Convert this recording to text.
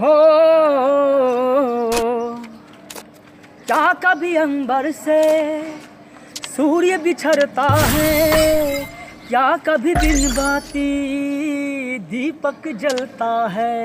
हो क्या कभी अंबर से सूर्य बिछड़ता है क्या कभी दिन बाती दीपक जलता है